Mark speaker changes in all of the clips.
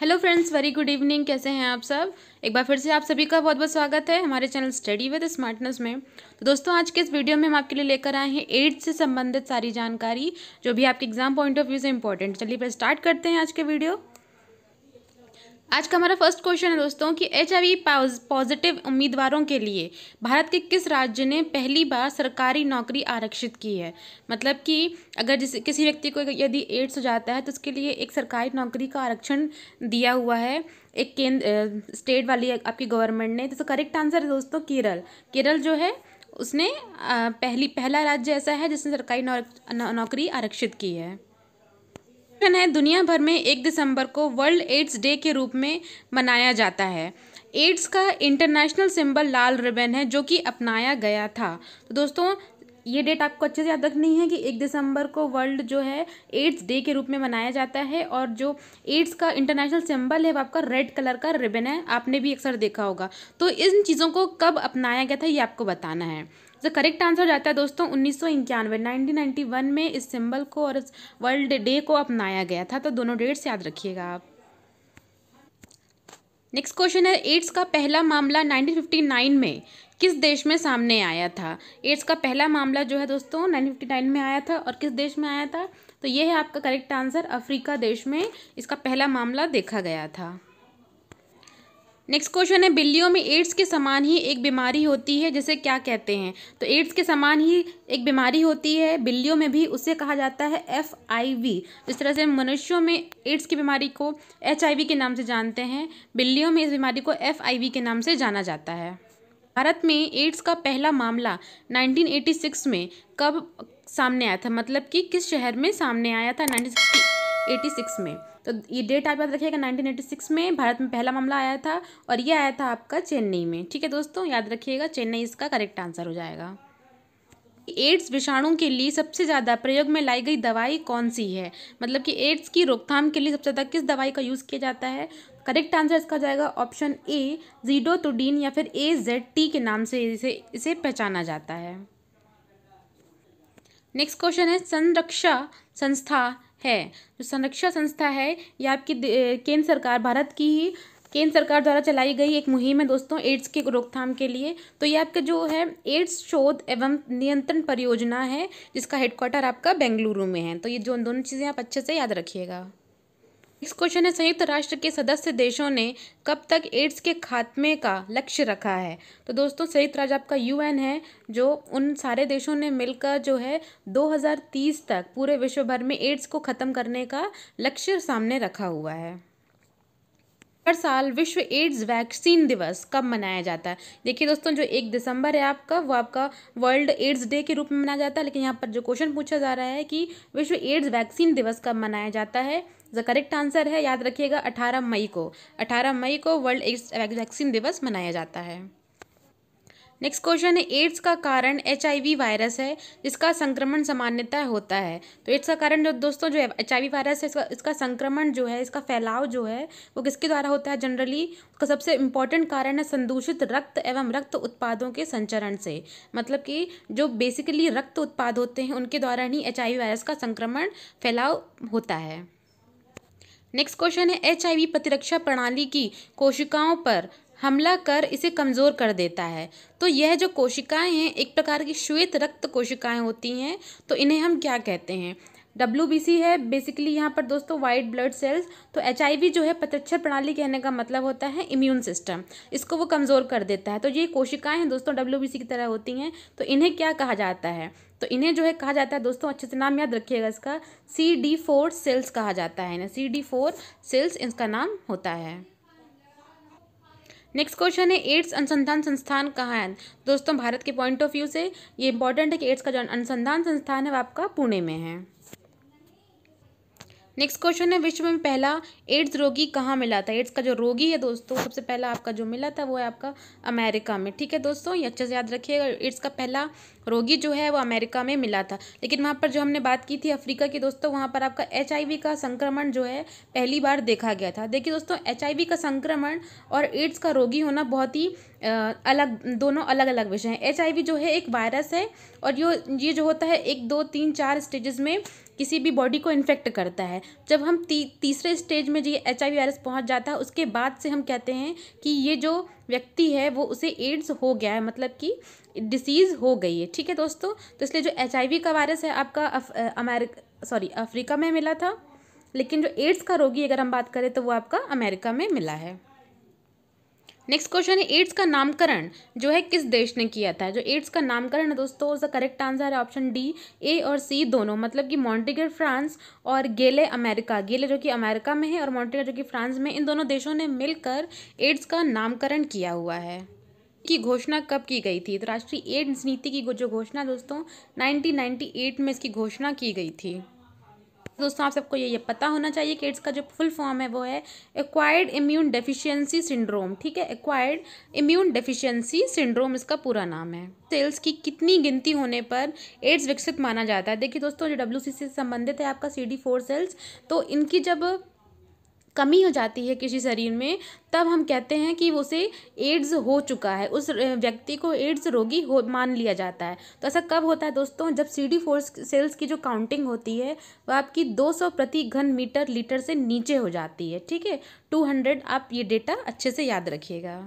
Speaker 1: hello friends very good evening कैसे हैं आप सब एक बार फिर से आप सभी का बहुत बहुत स्वागत है हमारे चैनल स्टडी विद स्मार्टनेस में तो दोस्तों आज के इस वीडियो में हम आपके लिए लेकर आए हैं एड्स से संबंधित सारी जानकारी जो भी आपके एग्जाम पॉइंट ऑफ व्यू से इंपॉर्टेंट चलिए फिर स्टार्ट करते हैं आज के वीडियो आज का हमारा फर्स्ट क्वेश्चन है दोस्तों कि एच पॉजिटिव उम्मीदवारों के लिए भारत के किस राज्य ने पहली बार सरकारी नौकरी आरक्षित की है मतलब कि अगर जिस किसी व्यक्ति को यदि एड्स हो जाता है तो उसके लिए एक सरकारी नौकरी का आरक्षण दिया हुआ है एक केंद्र स्टेट वाली आपकी गवर्नमेंट ने तो करेक्ट आंसर है दोस्तों केरल केरल जो है उसने पहली पहला राज्य ऐसा है जिसने सरकारी नौ, नौ, नौकरी आरक्षित की है संगठन है दुनिया भर में एक दिसंबर को वर्ल्ड एड्स डे के रूप में मनाया जाता है एड्स का इंटरनेशनल सिंबल लाल रिबन है जो कि अपनाया गया था तो दोस्तों ये डेट आपको अच्छे से याद रखनी है कि एक दिसंबर को वर्ल्ड जो है एड्स डे के रूप में मनाया जाता है और जो एड्स का इंटरनेशनल सिंबल है वो आपका रेड कलर का रिबन है आपने भी अक्सर देखा होगा तो इन चीज़ों को कब अपनाया गया था ये आपको बताना है द करेक्ट आंसर हो जाता है दोस्तों उन्नीस सौ में इस सिंबल को और वर्ल्ड डे को अपनाया गया था तो दोनों डेट्स याद रखिएगा आप नेक्स्ट क्वेश्चन है एड्स का पहला मामला 1959 में किस देश में सामने आया था एड्स का पहला मामला जो है दोस्तों 1959 में आया था और किस देश में आया था तो ये है आपका करेक्ट आंसर अफ्रीका देश में इसका पहला मामला देखा गया था नेक्स्ट क्वेश्चन है बिल्लियों में एड्स के समान ही एक बीमारी होती है जिसे क्या कहते हैं तो एड्स के समान ही एक बीमारी होती है बिल्लियों में भी उसे कहा जाता है एफ आई वी जिस तरह से मनुष्यों में एड्स की बीमारी को एच आई वी के नाम से जानते हैं बिल्लियों में इस बीमारी को एफ आई वी के नाम से जाना जाता है भारत में एड्स का पहला मामला 1986 में कब सामने आया था मतलब कि किस शहर में सामने आया था 1986 1986 में तो ये डेट आप याद रखिएगा 1986 में भारत में पहला मामला आया था और ये आया था आपका चेन्नई में ठीक है दोस्तों याद रखिएगा चेन्नई इसका करेक्ट आंसर हो जाएगा एड्स विषाणु के लिए सबसे ज़्यादा प्रयोग में लाई गई दवाई कौन सी है मतलब कि एड्स की रोकथाम के लिए सबसे ज़्यादा किस दवाई का यूज़ किया जाता है करेक्ट आंसर इसका जाएगा ऑप्शन ए जीडोतोडीन या फिर ए जेड टी के नाम से इसे इसे पहचाना जाता है नेक्स्ट क्वेश्चन है संरक्षा संस्था है जो संरक्षा संस्था है यह आपकी केंद्र सरकार भारत की ही केंद्र सरकार द्वारा चलाई गई एक मुहिम है दोस्तों एड्स के रोकथाम के लिए तो ये आपका जो है एड्स शोध एवं नियंत्रण परियोजना है जिसका हेडक्वार्टर आपका बेंगलुरु में है तो ये जो दोनों चीज़ें आप अच्छे से याद रखिएगा इस क्वेश्चन है संयुक्त राष्ट्र के सदस्य देशों ने कब तक एड्स के खात्मे का लक्ष्य रखा है तो दोस्तों संयुक्त राज्य आपका यूएन है जो उन सारे देशों ने मिलकर जो है 2030 तक पूरे विश्व भर में एड्स को ख़त्म करने का लक्ष्य सामने रखा हुआ है हर साल विश्व एड्स वैक्सीन दिवस कब मनाया जाता है देखिए दोस्तों जो एक दिसंबर है आपका वो आपका वर्ल्ड एड्स डे के रूप में मनाया जाता है लेकिन यहाँ पर जो क्वेश्चन पूछा जा रहा है कि विश्व एड्स वैक्सीन दिवस कब मनाया जाता है द करेक्ट आंसर है याद रखिएगा अठारह मई को अठारह मई को वर्ल्ड एड्स वैक्सीन दिवस मनाया जाता है नेक्स्ट क्वेश्चन है एड्स का कारण एच वायरस है जिसका संक्रमण सामान्यतः होता है तो एड्स का कारण जो दोस्तों जो है एच वायरस है इसका इसका संक्रमण जो है इसका फैलाव जो है वो किसके द्वारा होता है जनरली उसका सबसे इम्पॉर्टेंट कारण है संदूषित रक्त एवं रक्त उत्पादों के संचरण से मतलब कि जो बेसिकली रक्त उत्पाद होते हैं उनके द्वारा ही एच वायरस का संक्रमण फैलाव होता है नेक्स्ट क्वेश्चन है एच प्रतिरक्षा प्रणाली की कोशिकाओं पर हमला कर इसे कमज़ोर कर देता है तो यह जो कोशिकाएं हैं एक प्रकार की श्वेत रक्त कोशिकाएं होती हैं तो इन्हें हम क्या कहते हैं डब्ल्यू बी सी है बेसिकली यहाँ पर दोस्तों वाइट ब्लड सेल्स तो एच आई वी जो है प्रतिरक्षा प्रणाली कहने का मतलब होता है इम्यून सिस्टम इसको वो कमज़ोर कर देता है तो ये कोशिकाएं हैं दोस्तों डब्ल्यू बी सी की तरह होती हैं तो इन्हें क्या कहा जाता है तो इन्हें जो है कहा जाता है दोस्तों अच्छे से नाम याद रखिएगा इसका सी डी फोर सेल्स कहा जाता है ना सी डी फोर सेल्स इसका नाम होता है नेक्स्ट क्वेश्चन है एड्स अनुसंधान संस्थान कहाँ है दोस्तों भारत के पॉइंट ऑफ व्यू से ये इंपॉर्टेंट है कि एड्स का जो अनुसंधान संस्थान है वो आपका पुणे में है नेक्स्ट क्वेश्चन है विश्व में पहला एड्स रोगी कहाँ मिला था एड्स का जो रोगी है दोस्तों सबसे पहला आपका जो मिला था वो है आपका अमेरिका में ठीक है दोस्तों ये अच्छे से याद रखिएगा एड्स का पहला रोगी जो है वो अमेरिका में मिला था लेकिन वहाँ पर जो हमने बात की थी अफ्रीका की दोस्तों वहाँ पर आपका एच का संक्रमण जो है पहली बार देखा गया था देखिए दोस्तों एच का संक्रमण और एड्स का रोगी होना बहुत ही अलग दोनों अलग अलग विषय हैं एच जो है एक वायरस है और यो ये जो होता है एक दो तीन चार स्टेजेस में किसी भी बॉडी को इन्फेक्ट करता है जब हम ती, तीसरे स्टेज में ये एच आई वायरस पहुँच जाता है उसके बाद से हम कहते हैं कि ये जो व्यक्ति है वो उसे एड्स हो गया है मतलब कि डिसीज़ हो गई है ठीक है दोस्तों तो इसलिए जो एच का वायरस है आपका अमेरिका सॉरी अफ्रीका में मिला था लेकिन जो एड्स का रोगी अगर हम बात करें तो वो आपका अमेरिका में मिला है नेक्स्ट क्वेश्चन है एड्स का नामकरण जो है किस देश ने किया था जो एड्स का नामकरण है दोस्तों उसका करेक्ट आंसर है ऑप्शन डी ए और सी दोनों मतलब कि मॉन्टेगर फ्रांस और गेले अमेरिका गेले जो कि अमेरिका में है और मॉन्टेगर जो कि फ्रांस में इन दोनों देशों ने मिलकर एड्स का नामकरण किया हुआ है की घोषणा कब की गई थी तो राष्ट्रीय एड्स नीति की जो घोषणा दोस्तों नाइनटीन में इसकी घोषणा की गई थी दोस्तों आप सबको ये ये पता होना चाहिए कि एड्स का जो फुल फॉर्म है वो है एक्वायर्ड इम्यून डेफिशिएंसी सिंड्रोम ठीक है एक्वायर्ड इम्यून डेफिशिएंसी सिंड्रोम इसका पूरा नाम है सेल्स की कितनी गिनती होने पर एड्स विकसित माना जाता है देखिए दोस्तों जो डब्ल्यू से संबंधित है आपका सी डी फोर सेल्स तो इनकी जब कमी हो जाती है किसी शरीर में तब हम कहते हैं कि उसे एड्स हो चुका है उस व्यक्ति को एड्स रोगी हो मान लिया जाता है तो ऐसा कब होता है दोस्तों जब सी डी फोर सेल्स की जो काउंटिंग होती है वह आपकी 200 प्रति घन मीटर लीटर से नीचे हो जाती है ठीक है 200 आप ये डेटा अच्छे से याद रखिएगा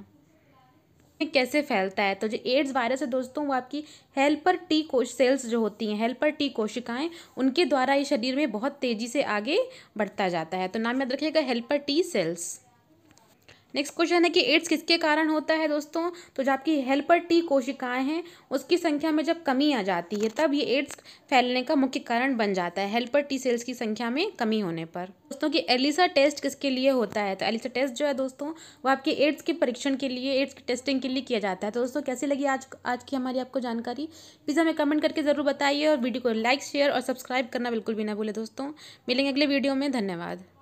Speaker 1: कैसे फैलता है तो जो एड्स वायरस है दोस्तों वो आपकी हेल्पर टी कोश सेल्स जो होती हैं हेल्पर टी कोशिकाएं उनके द्वारा ये शरीर में बहुत तेज़ी से आगे बढ़ता जाता है तो नाम याद रखिएगा helper T cells next question है कि एड्स किसके कारण होता है दोस्तों तो जो आपकी हेल्पर टी कोशिकाएं हैं उसकी संख्या में जब कमी आ जाती है तब ये एड्स फैलने का मुख्य कारण बन जाता है हेल्पर टी सेल्स की संख्या में कमी होने पर दोस्तों कि एलिसा टेस्ट किसके लिए होता है तो एलिसा टेस्ट जो है दोस्तों वो आपके एड्स के परीक्षण के लिए एड्स की टेस्टिंग के लिए किया जाता है तो दोस्तों कैसी लगी आज आज की हमारी आपको जानकारी प्लीज़ हमें कमेंट करके ज़रूर बताइए और वीडियो को लाइक शेयर और सब्सक्राइब करना बिल्कुल भी ना भूले दोस्तों मिलेंगे अगले वीडियो में धन्यवाद